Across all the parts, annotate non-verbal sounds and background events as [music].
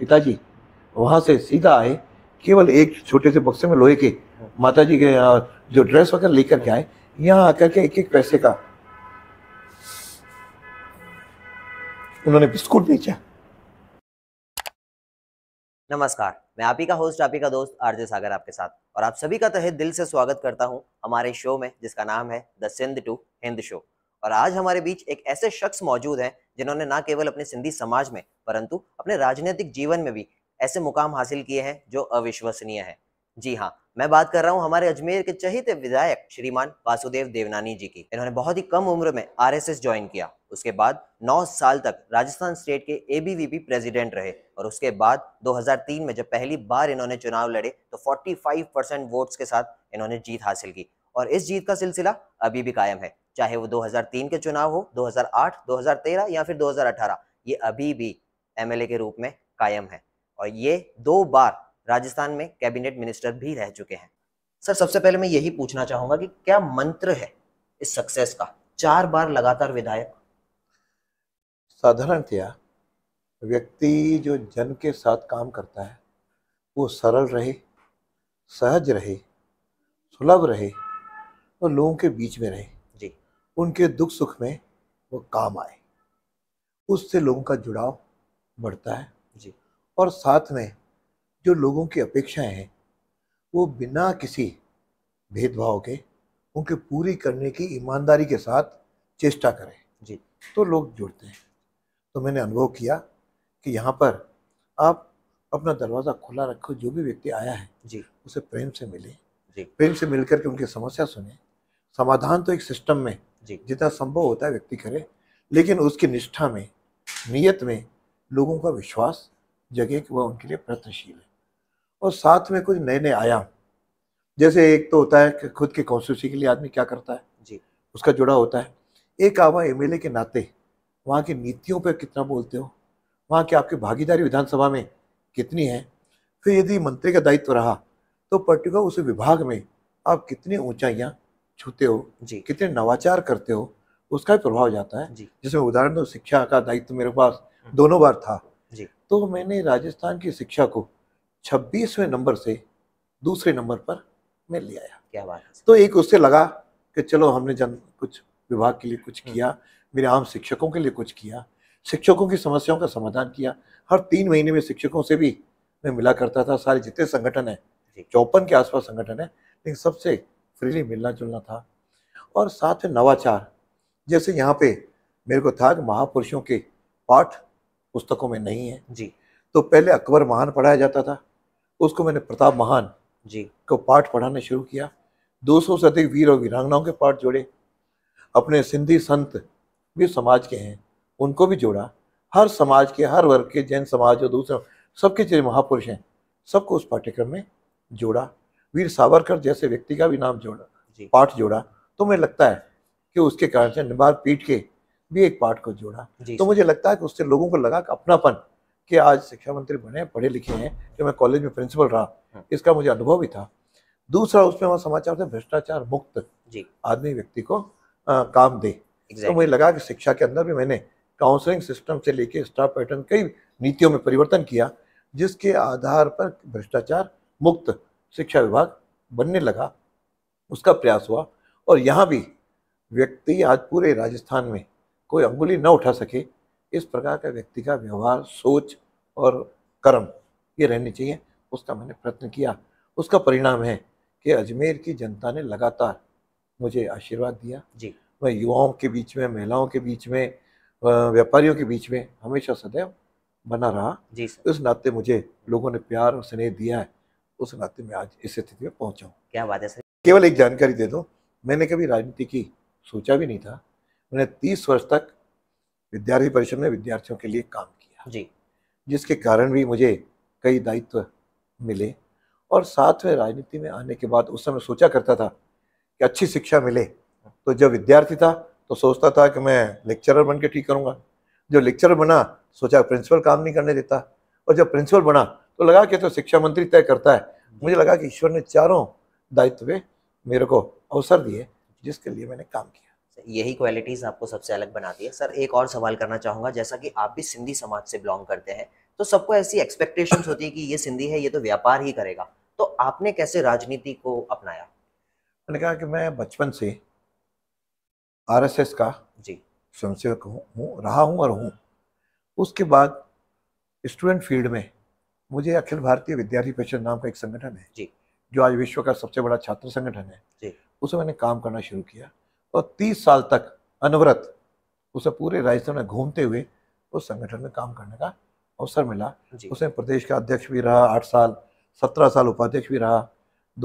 पिताजी वहां से सीधा आए केवल एक छोटे से बक्से में लोहे के माता जी के जो ड्रेस वगैरह लेकर के आए यहाँ आकर के एक एक पैसे का उन्होंने बिस्कुट बेचा नमस्कार मैं आप ही का होस्ट आप ही का दोस्त आरजे सागर आपके साथ और आप सभी का तहे दिल से स्वागत करता हूं हमारे शो में जिसका नाम है the Sindh to Hind show और आज हमारे बीच एक ऐसे शख्स मौजूद हैं जिन्होंने ना केवल अपने सिंधी समाज में परंतु अपने राजनीतिक जीवन में भी ऐसे मुकाम हासिल किए हैं जो अविश्वसनीय है जी हाँ मैं बात कर रहा हूँ हमारे अजमेर के चहित विधायक श्रीमान वासुदेव देवनानी जी की इन्होंने बहुत ही कम उम्र में आर एस किया उसके बाद 9 साल तक राजस्थान स्टेट के ए प्रेसिडेंट रहे और उसके बाद 2003 में जब पहली बार इन्होंने चुनाव लड़े तो 45 परसेंट वोट्स के साथ इन्होंने जीत हासिल की और इस जीत का सिलसिला अभी भी कायम है चाहे वो 2003 के चुनाव हो 2008, 2013 या फिर 2018 ये अभी भी एमएलए के रूप में कायम है और ये दो बार राजस्थान में कैबिनेट मिनिस्टर भी रह चुके हैं सर सबसे पहले मैं यही पूछना चाहूंगा कि क्या मंत्र है इस सक्सेस का चार बार लगातार विधायक साधारणतया व्यक्ति जो जन के साथ काम करता है वो सरल रहे सहज रहे सुलभ रहे और लोगों के बीच में रहे उनके दुख सुख में वो काम आए उससे लोगों का जुड़ाव बढ़ता है जी और साथ में जो लोगों की अपेक्षाएं हैं वो बिना किसी भेदभाव के उनके पूरी करने की ईमानदारी के साथ चेष्टा करें जी तो लोग जुड़ते हैं तो मैंने अनुभव किया कि यहाँ पर आप अपना दरवाज़ा खुला रखो जो भी व्यक्ति आया है जी उसे प्रेम से मिले जी प्रेम से मिलकर के उनकी समस्या सुने समाधान तो एक सिस्टम में जी जितना संभव होता है व्यक्ति करे लेकिन उसकी निष्ठा में नियत में लोगों का विश्वास जगे कि वह उनके लिए प्रयत्नशील है और साथ में कुछ नए नए आयाम जैसे एक तो होता है कि खुद के कॉन्स्टिट्यूसी के लिए आदमी क्या करता है जी उसका जुड़ा होता है एक आवा एम के नाते वहाँ की नीतियों पर कितना बोलते हो वहाँ की आपकी भागीदारी विधानसभा में कितनी है फिर यदि मंत्री का दायित्व रहा तो पर्टिकुलर उस विभाग में आप कितनी ऊंचाइयाँ छूते हो जी कितने नवाचार करते हो उसका भी प्रभाव जाता है जिसमें उदाहरण दो शिक्षा का दायित्व मेरे पास दोनों बार था जी तो मैंने राजस्थान की शिक्षा को छब्बीसवें नंबर से दूसरे नंबर पर मैं ले आया क्या बात है तो एक उससे लगा कि चलो हमने जन कुछ विभाग के लिए कुछ हम्म। किया मेरे आम शिक्षकों के लिए कुछ किया शिक्षकों की समस्याओं का समाधान किया हर तीन महीने में शिक्षकों से भी मैं मिला करता था सारे जितने संगठन है चौपन के आसपास संगठन है लेकिन सबसे फ्रीली मिलना जुलना था और साथ में नवाचार जैसे यहाँ पे मेरे को था कि महापुरुषों के पाठ पुस्तकों में नहीं है जी तो पहले अकबर महान पढ़ाया जाता था उसको मैंने प्रताप महान जी को पाठ पढ़ाना शुरू किया 200 से अधिक वीर और वीरांगनाओं के पाठ जोड़े अपने सिंधी संत भी समाज के हैं उनको भी जोड़ा हर समाज के हर वर्ग के जैन समाज और दूसरे सबके जो महापुरुष हैं सबको उस पाठ्यक्रम में जोड़ा वीर सावरकर जैसे व्यक्ति का भी नाम जोड़ा पाठ जोड़ा तो मुझे लगता है कि उसके कारण से निबार पीठ के भी एक पाठ को जोड़ा तो मुझे लगता है कि उससे लोगों को लगा कि अपनापन कि आज शिक्षा मंत्री बने पढ़े लिखे हैं जो मैं कॉलेज में प्रिंसिपल रहा हाँ। इसका मुझे अनुभव भी था दूसरा उसमें वहाँ समाचार थे भ्रष्टाचार मुक्त आदमी व्यक्ति को आ, काम दे तो exactly. तो मुझे लगा कि शिक्षा के अंदर भी मैंने काउंसलिंग सिस्टम से लेके स्टाफ पैटर्न कई नीतियों में परिवर्तन किया जिसके आधार पर भ्रष्टाचार मुक्त शिक्षा विभाग बनने लगा उसका प्रयास हुआ और यहाँ भी व्यक्ति आज पूरे राजस्थान में कोई अंगुली न उठा सके इस प्रकार का व्यक्ति का व्यवहार सोच और कर्म ये रहनी चाहिए उसका मैंने प्रयत्न किया उसका परिणाम है कि अजमेर की जनता ने लगातार मुझे आशीर्वाद दिया जी मैं युवाओं के बीच में महिलाओं के बीच में व्यापारियों के बीच में हमेशा सदैव बना रहा जी इस नाते मुझे लोगों ने प्यार और स्नेह दिया है उस नाते में आज इस स्थिति में पहुंचा हूँ क्या बात है सर केवल एक जानकारी दे दो मैंने कभी राजनीति की सोचा भी नहीं था मैंने तीस वर्ष तक विद्यार्थी परिषद में विद्यार्थियों के लिए काम किया जी जिसके कारण भी मुझे कई दायित्व मिले और साथ में राजनीति में आने के बाद उस समय सोचा करता था कि अच्छी शिक्षा मिले तो जब विद्यार्थी था तो सोचता था कि मैं लेक्चरर बन के ठीक करूँगा जो लेक्चरर बना सोचा प्रिंसिपल काम नहीं करने देता और जब प्रिंसिपल बना तो लगा कि तो शिक्षा मंत्री तय करता है मुझे लगा कि ईश्वर ने चारों दायित्व मेरे को अवसर दिए जिसके लिए मैंने काम किया यही क्वालिटीज आपको सबसे अलग बनाती है सर एक और सवाल करना चाहूंगा जैसा कि आप भी सिंधी समाज से बिलोंग करते हैं तो सबको ऐसी एक्सपेक्टेशंस होती है कि ये सिंधी है ये तो व्यापार ही करेगा तो आपने कैसे राजनीति को अपनाया मैंने कहा कि मैं बचपन से आरएसएस का जी स्वयंसेवक हूँ रहा हूँ और हूँ उसके बाद स्टूडेंट फील्ड में मुझे अखिल भारतीय विद्यार्थी परिषद नाम का एक संगठन है जी जो आज विश्व का सबसे बड़ा छात्र संगठन है जी उसमें मैंने काम करना शुरू किया और तीस साल तक अनवरत उसे पूरे राजस्थान में घूमते हुए उस संगठन में काम करने का अवसर मिला उसे प्रदेश का अध्यक्ष भी रहा आठ साल सत्रह साल उपाध्यक्ष भी रहा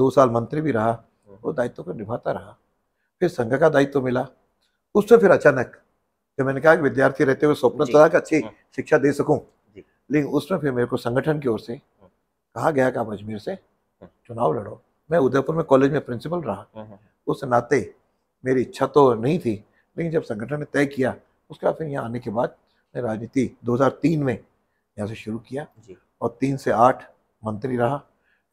दो साल मंत्री भी रहा वो हम्म। दायित्व को निभाता रहा फिर संघ का दायित्व मिला उससे फिर अचानक जब मैंने कहा कि विद्यार्थी रहते हुए स्वप्न चला कि अच्छी हम्म। शिक्षा दे सकूं लेकिन उसमें फिर मेरे को संगठन की ओर से कहा गया कि आप अजमेर से चुनाव लड़ो मैं उदयपुर में कॉलेज में प्रिंसिपल रहा उस नाते मेरी इच्छा तो नहीं थी लेकिन जब संगठन ने तय किया उसके बाद फिर यहाँ आने के बाद मैं राजनीति 2003 में यहाँ से शुरू किया और तीन से आठ मंत्री रहा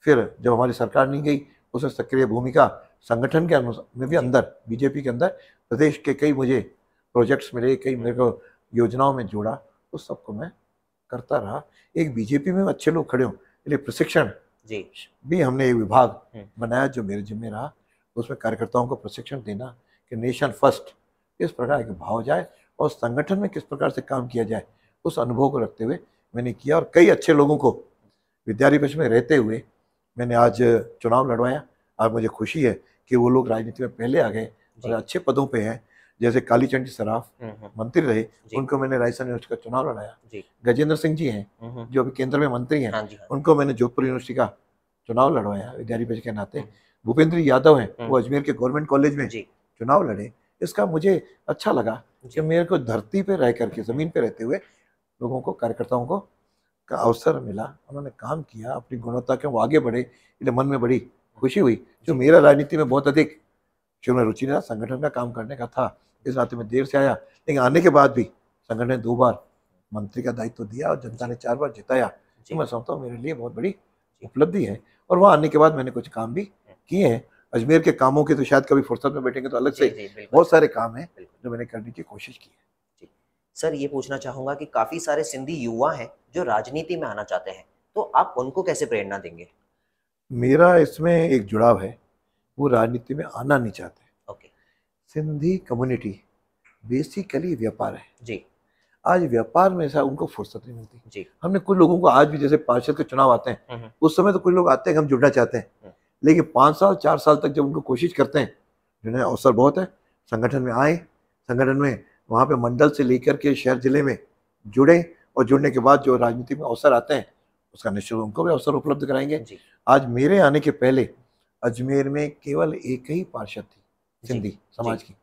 फिर जब हमारी सरकार नहीं गई उसमें सक्रिय भूमिका संगठन के अनुसार में भी अंदर बीजेपी के अंदर प्रदेश के कई मुझे प्रोजेक्ट्स मिले कई मेरे को योजनाओं में जोड़ा उस सबको मैं करता रहा एक बीजेपी में अच्छे लोग खड़े हों इसलिए प्रशिक्षण भी हमने एक विभाग हम्म। बनाया जो मेरे जिम्मे रहा उसमें कार्यकर्ताओं को प्रशिक्षण देना कि नेशन फर्स्ट किस प्रकार के भाव जाए और संगठन में किस प्रकार से काम किया जाए उस अनुभव को रखते हुए मैंने किया और कई अच्छे लोगों को पक्ष में रहते हुए मैंने आज चुनाव लड़वाया और मुझे खुशी है कि वो लोग राजनीति में पहले आ गए और अच्छे पदों पे हैं जैसे कालीचंद सराफ हम्म, हम्म। मंत्री रहे उनको मैंने राजस्थान यूनिवर्सिटी का चुनाव लड़ाया गजेंद्र सिंह जी हैं हम्म, जो अभी केंद्र में मंत्री हैं हाँ हाँ उनको मैंने जोधपुर यूनिवर्सिटी का चुनाव लड़वाया पेश के नाते भूपेंद्र यादव हैं वो अजमेर के गवर्नमेंट कॉलेज में चुनाव लड़े इसका मुझे अच्छा लगा कि मेरे को धरती पे रह करके ज़मीन पे रहते हुए लोगों को कार्यकर्ताओं को का अवसर मिला उन्होंने काम किया अपनी गुणवत्ता के वो आगे बढ़े इसलिए मन में बड़ी खुशी हुई जो मेरा राजनीति में बहुत अधिक शुरू में रुचि रहा संगठन का काम करने का था इस नाते में देर से आया लेकिन आने के बाद भी संगठन ने दो बार मंत्री का दायित्व तो दिया और जनता ने चार बार जिताया जी तो मैं समझता हूँ मेरे लिए बहुत बड़ी उपलब्धि है और वहाँ आने के बाद मैंने कुछ काम भी किए हैं अजमेर के कामों के तो शायद कभी फुर्सत में बैठेंगे तो अलग से बहुत सारे काम हैं जो मैंने करने की कोशिश की है सर ये पूछना चाहूँगा कि काफ़ी सारे सिंधी युवा हैं जो राजनीति में आना चाहते हैं तो आप उनको कैसे प्रेरणा देंगे मेरा इसमें एक जुड़ाव है वो राजनीति में आना नहीं चाहते ओके सिंधी कम्युनिटी बेसिकली व्यापार है जी आज व्यापार में ऐसा उनको फुर्सत नहीं मिलती जी हमने कुछ लोगों को आज भी जैसे पार्षद के चुनाव आते हैं हम्म, हम्म। उस समय तो कुछ लोग आते हैं हम जुड़ना चाहते हैं हम्म। लेकिन पाँच साल चार साल तक जब उनको कोशिश करते हैं जिन्हें अवसर बहुत है संगठन में आए संगठन में वहाँ पे मंडल से लेकर के शहर जिले में जुड़े और जुड़ने के बाद जो राजनीति में अवसर आते हैं उसका निश्चित उनको भी अवसर उपलब्ध कराएंगे आज मेरे आने के पहले अजमेर में केवल एक ही पार्षद थी सिंधी समाज की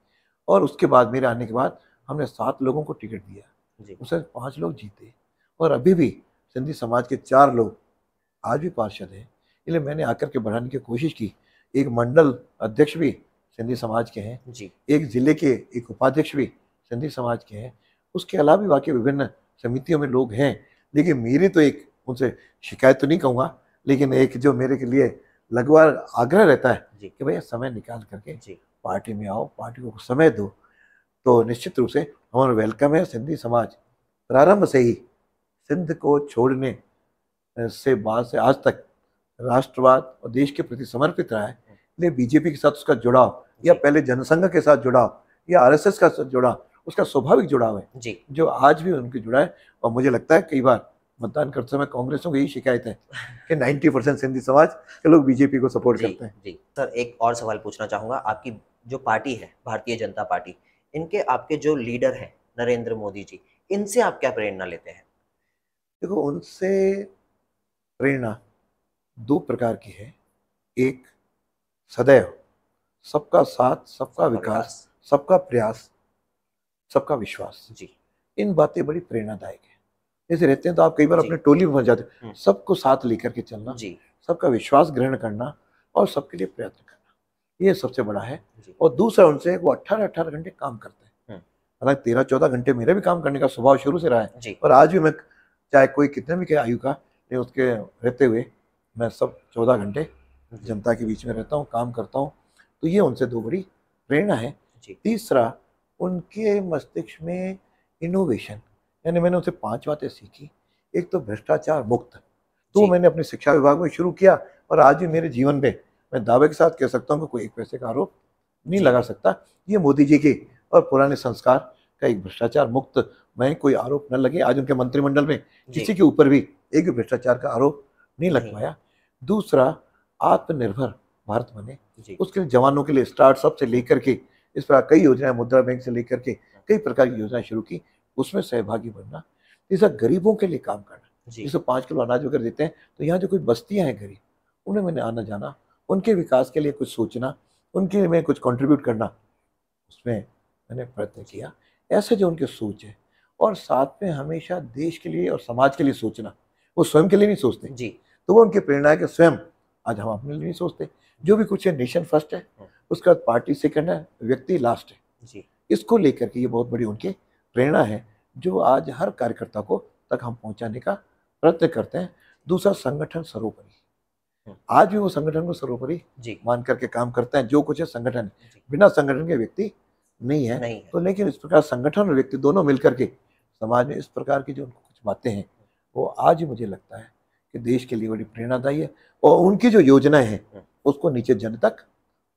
और उसके बाद मेरे आने के बाद हमने सात लोगों को टिकट दिया उसे पाँच लोग जीते और अभी भी सिंधी समाज के चार लोग आज भी पार्षद हैं इसलिए मैंने आकर के बढ़ाने की कोशिश की एक मंडल अध्यक्ष भी सिंधी समाज के हैं जी। एक जिले के एक उपाध्यक्ष भी सिंधी समाज के हैं उसके अलावा भी बाकी विभिन्न समितियों में लोग हैं लेकिन मेरी तो एक उनसे शिकायत तो नहीं कहूँगा लेकिन एक जो मेरे के लिए लगवा आग्रह रहता है कि भैया समय निकाल करके पार्टी में आओ पार्टी को समय दो तो निश्चित रूप से हमारा वेलकम है सिंधी समाज प्रारंभ से ही सिंध को छोड़ने से बाद से आज तक राष्ट्रवाद और देश के प्रति समर्पित रहा है हम्म। इसलिए बीजेपी के साथ उसका जुड़ाव या पहले जनसंघ के साथ जुड़ाव या आरएसएस का जुड़ाव उसका स्वाभाविक जुड़ाव है जी जो आज भी उनके जुड़ा है और मुझे लगता है कई बार मतदान करते समय कांग्रेसों की यही शिकायत है कि 90 परसेंट सिंधी समाज के लोग बीजेपी को सपोर्ट करते हैं जी सर एक और सवाल पूछना चाहूंगा आपकी जो पार्टी है भारतीय जनता पार्टी इनके आपके जो लीडर हैं नरेंद्र मोदी जी इनसे आप क्या प्रेरणा लेते हैं देखो उनसे प्रेरणा दो प्रकार की है एक सदैव सबका साथ सबका विकास सबका प्रयास सबका विश्वास जी इन बातें बड़ी प्रेरणादायक है ऐसे रहते हैं तो आप कई बार अपने टोली में फंस जाते हैं हम्म। सबको साथ लेकर के चलना सबका विश्वास ग्रहण करना और सबके लिए प्रयत्न करना ये सबसे बड़ा है और दूसरा उनसे वो अट्ठारह अट्ठारह घंटे काम करते हैं हम्म। हालांकि तेरह चौदह घंटे मेरा भी काम करने का स्वभाव शुरू से रहा है और आज भी मैं चाहे कोई कितने भी आयु का लेकिन उसके रहते हुए मैं सब चौदह घंटे जनता के बीच में रहता हूँ काम करता हूँ तो ये उनसे दो बड़ी प्रेरणा है तीसरा उनके मस्तिष्क में इनोवेशन यानी मैंने उनसे पांच बातें सीखी एक तो भ्रष्टाचार मुक्त तो मैंने अपने शिक्षा विभाग में शुरू किया और आज भी मेरे जीवन में मैं दावे के साथ कह सकता हूँ कि कोई एक पैसे का आरोप नहीं लगा सकता ये मोदी जी के और पुराने संस्कार का एक भ्रष्टाचार मुक्त में कोई आरोप न लगे आज उनके मंत्रिमंडल में किसी के ऊपर भी एक भी भ्रष्टाचार का आरोप नहीं लग पाया दूसरा आत्मनिर्भर भारत बने उसके लिए जवानों के लिए स्टार्टअप से लेकर के इस प्रकार कई योजनाएं मुद्रा बैंक से लेकर के हाँ। कई प्रकार की योजनाएं शुरू की उसमें सहभागी बनना तीसरा गरीबों के लिए काम करना जैसे पाँच किलो अनाज वगैरह देते हैं तो यहाँ जो कुछ बस्तियाँ हैं गरीब उन्हें मैंने आना जाना उनके विकास के लिए कुछ सोचना उनके लिए मैं कुछ कंट्रीब्यूट करना उसमें मैंने प्रयत्न किया ऐसे जो उनके सोच है और साथ में हमेशा देश के लिए और समाज के लिए सोचना वो स्वयं के लिए नहीं सोचते जी तो वो उनकी प्रेरणा है कि स्वयं आज हम अपने लिए नहीं सोचते जो भी कुछ है नेशन फर्स्ट है हाँ। उसके बाद पार्टी सेकंड है व्यक्ति लास्ट है जी इसको लेकर के ये बहुत बड़ी उनकी प्रेरणा है जो आज हर कार्यकर्ता को तक हम पहुंचाने का प्रयत्न करते हैं दूसरा संगठन सर्वोपरि हम्म। आज भी वो संगठन को सर्वोपरि मान करके काम करते हैं जो कुछ है संगठन बिना संगठन के व्यक्ति नहीं है, नहीं है तो लेकिन इस प्रकार संगठन और व्यक्ति दोनों मिलकर के समाज में इस प्रकार की जो उनको कुछ बातें हैं वो आज मुझे लगता है कि देश के लिए बड़ी प्रेरणादायी है और उनकी जो योजनाएं हैं हम्म। उसको नीचे जन तक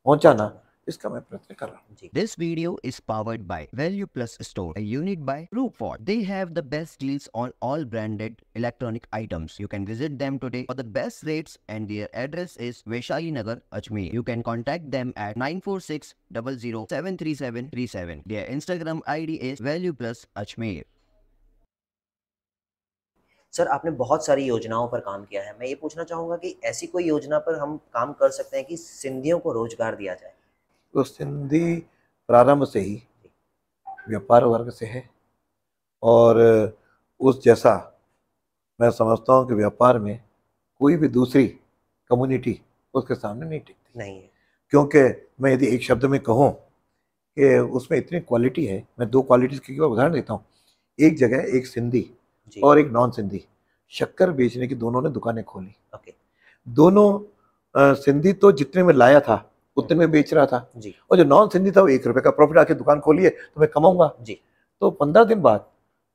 पहुंचाना इसका मैं प्रयत्न कर रहा हूँ this video is powered by value plus store unit by for they have the best deals on all branded electronic items you can visit them today for the best rates and their address is Vaishali Nagar Ajmer you can contact them at nine four six double zero seven three seven three seven their Instagram I D is value plus Ajmer sir आपने बहुत सारी योजनाओं पर काम किया है मैं ये पूछना चाहूंगा कि ऐसी कोई योजना पर हम काम कर सकते हैं कि सिंधियों को रोजगार दिया जाए तो सिंधी प्रारंभ से ही व्यापार वर्ग से है और उस जैसा मैं समझता हूँ कि व्यापार में कोई भी दूसरी कम्युनिटी उसके सामने नहीं टिकती नहीं है क्योंकि मैं यदि एक शब्द में कहूँ कि उसमें इतनी क्वालिटी है मैं दो क्वालिटीज की उदाहरण देता हूँ एक जगह एक सिंधी और एक नॉन सिंधी शक्कर बेचने की दोनों ने दुकानें खोली ओके दोनों आ, सिंधी तो जितने में लाया था उतने में बेच रहा था जी और जो नॉन सिंधी था वो एक रुपए का प्रॉफिट आके दुकान खोली है तो मैं कमाऊंगा जी तो पंद्रह दिन बाद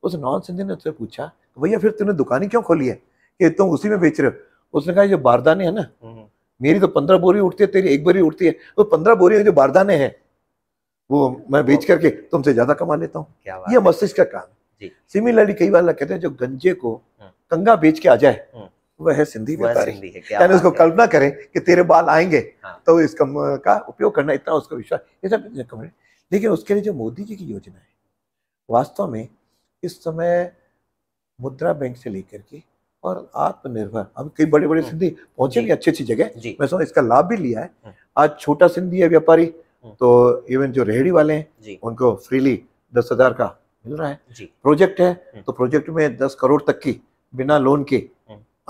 उस नॉन सिंधी ने उससे पूछा भैया फिर तुमने दुकान ही क्यों खोली है कि तुम उसी में बेच रहे हो उसने कहा जो बारदाने है ना हम्म। मेरी तो पंद्रह बोरी उठती है तेरी एक बोरी उठती है वो पंद्रह बोरी जो बारदाने हैं वो मैं बेच करके तुमसे ज्यादा कमा लेता हूँ यह मस्तिष्क का काम सिमिलरली कई बार कहते हैं जो गंजे को हाँ। कंगा बेच के आ जाए हाँ। वह सिंधी व्यापारी यानी उसको कल्पना करें कि तेरे बाल आएंगे हाँ। तो इस कम का उपयोग करना इतना उसका विश्वास ये सब है लेकिन उसके लिए जो मोदी जी की योजना है वास्तव में इस समय मुद्रा बैंक से लेकर के और आत्मनिर्भर अब कई बड़े बड़े हाँ। सिंधी पहुंचे भी अच्छी अच्छी जगह मैं सुना इसका लाभ भी लिया है हाँ। आज छोटा सिंधी है व्यापारी तो इवन जो रेहड़ी वाले हैं उनको फ्रीली दस हजार का मिल रहा है प्रोजेक्ट है तो प्रोजेक्ट में दस करोड़ तक की बिना लोन के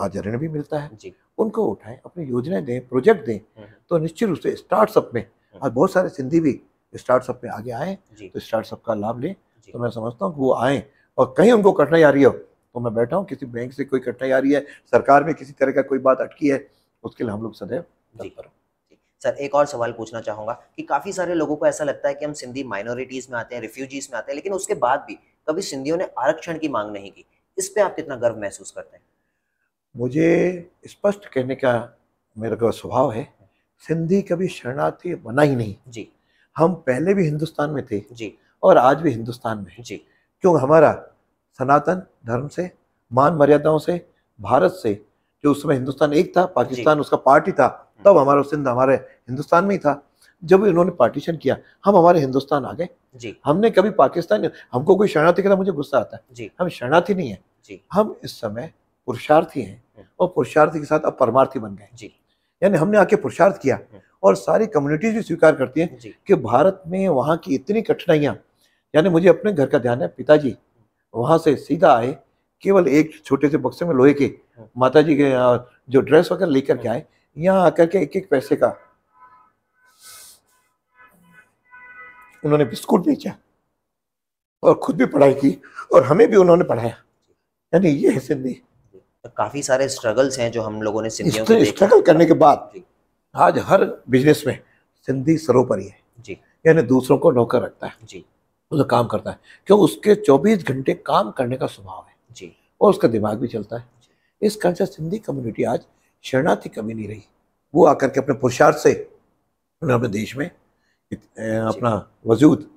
आज ऋण भी मिलता है जी। उनको उठाएं अपनी योजनाएं दें प्रोजेक्ट दें हम्म। तो निश्चित रूप से स्टार्टअप में आज हम्म। बहुत सारे सिंधी भी स्टार्टअप में आगे आए तो स्टार्टअप का लाभ लें तो मैं समझता हूँ वो आए और कहीं उनको कठिनाई आ रही हो तो मैं बैठा हूँ किसी बैंक से कोई कठिनाई आ रही है सरकार में किसी तरह का कोई बात अटकी है उसके लिए हम लोग सदैव सर एक और सवाल पूछना चाहूंगा कि काफ़ी सारे लोगों को ऐसा लगता है कि हम सिंधी माइनॉरिटीज़ में आते हैं रिफ्यूजीज़ में आते हैं लेकिन उसके बाद भी कभी सिंधियों ने आरक्षण की मांग नहीं की इस पर आप कितना गर्व महसूस करते हैं मुझे स्पष्ट कहने का मेरे का स्वभाव है सिंधी कभी शरणार्थी बना ही नहीं जी हम पहले भी हिंदुस्तान में थे जी और आज भी हिंदुस्तान में जी क्यों हमारा सनातन धर्म से मान मर्यादाओं से भारत से जो उस समय हिंदुस्तान एक था पाकिस्तान उसका पार्टी था हम्म। तब हमारा सिंध हमारे हिंदुस्तान में ही था जब इन्होंने पार्टीशन किया हम हमारे हिंदुस्तान आ गए हमने कभी पाकिस्तान हमको कोई शरणार्थी कहता मुझे गुस्सा आता है हम शरणार्थी नहीं है हम इस समय पुरुषार्थी हैं हम्म। और पुरुषार्थी के साथ अब परमार्थी बन गए जी यानी हमने आके पुरुषार्थ किया हम्म। और सारी कम्युनिटीज भी स्वीकार करती हैं कि भारत में वहाँ की इतनी कठिनाइयाँ यानी मुझे अपने घर का ध्यान है पिताजी वहाँ से सीधा आए केवल एक छोटे से बक्से में लोहे के हम्म। माता जी के जो ड्रेस वगैरह लेकर के आए यहाँ आकर के एक एक पैसे का उन्होंने बिस्कुट बेचा और खुद भी पढ़ाई की और हमें भी उन्होंने पढ़ाया यानी ये है सिंधी तो काफ़ी सारे स्ट्रगल्स हैं जो हम लोगों ने सिंधियों स्ट्रगल करने के बाद आज हर बिजनेस में सिंधी सरोपरि है जी यानी दूसरों को नौकर रखता है जी वो तो काम करता है क्यों उसके 24 घंटे काम करने का स्वभाव है जी और उसका दिमाग भी चलता है इस कारण से सिंधी कम्युनिटी आज शरणार्थी कमी नहीं रही वो आकर के अपने पुरुषार्थ से उन्होंने अपने देश में अपना वजूद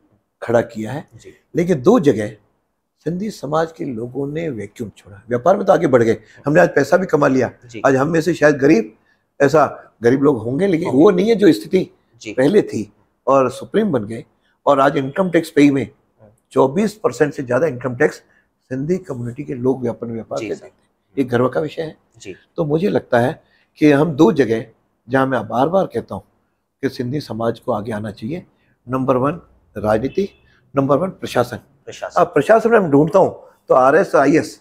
खड़ा किया है लेकिन दो जगह सिंधी समाज के लोगों ने वैक्यूम छोड़ा व्यापार में तो आगे बढ़ गए हमने आज पैसा भी कमा लिया आज हम में से शायद गरीब ऐसा गरीब लोग होंगे लेकिन वो नहीं है जो स्थिति पहले थी और सुप्रीम बन गए और आज इनकम टैक्स पे में 24 परसेंट से ज्यादा इनकम टैक्स सिंधी कम्युनिटी के लोग व्यापार व्यापार कर देते हैं गर्व का विषय है तो मुझे लगता है कि हम दो जगह जहाँ मैं बार बार कहता हूँ कि सिंधी समाज को आगे आना चाहिए नंबर वन राजनीति नंबर वन प्रशासन प्रशासन अब प्रशासन में ढूंढता हूँ तो आर एस आई एस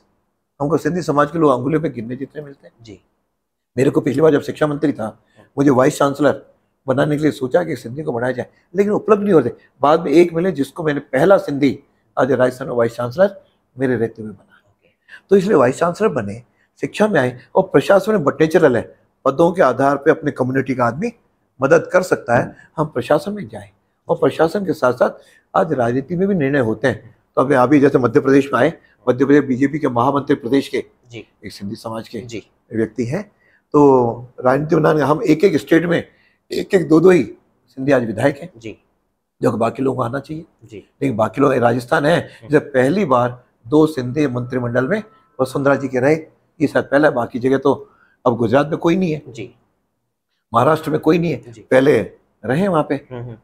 हमको सिंधी समाज के लोग अंगुलियों पे गिनने जितने मिलते हैं जी मेरे को पिछली बार जब शिक्षा मंत्री था हाँ। मुझे वाइस चांसलर बनाने के लिए सोचा कि सिंधी को बढ़ाया जाए लेकिन उपलब्ध नहीं होते बाद में एक मिले जिसको मैंने पहला सिंधी आज राजस्थान में वाइस चांसलर मेरे रहते हुए बना तो इसलिए वाइस चांसलर बने शिक्षा में आए और प्रशासन में बटनेचरल है पदों के आधार पर अपने कम्युनिटी का आदमी मदद कर सकता है हाँ। हम प्रशासन में जाएं और प्रशासन के साथ साथ आज राजनीति में भी निर्णय होते हैं तो हमें अभी जैसे मध्य प्रदेश में आए मध्य प्रदेश बीजेपी के महामंत्री प्रदेश के जी एक सिंधी समाज के जी व्यक्ति हैं तो राजनीति बना हम एक एक स्टेट में एक एक दो दो ही सिंधी आज विधायक हैं जी जो बाकी लोगों को आना चाहिए जी लेकिन बाकी लोग राजस्थान है हम्म। जब पहली बार दो सिंधी मंत्रिमंडल में वसुंधरा जी के रहे ये शायद पहला बाकी जगह तो अब गुजरात में कोई नहीं है जी महाराष्ट्र में कोई नहीं है पहले रहे वहां पे हम्म, हम्म।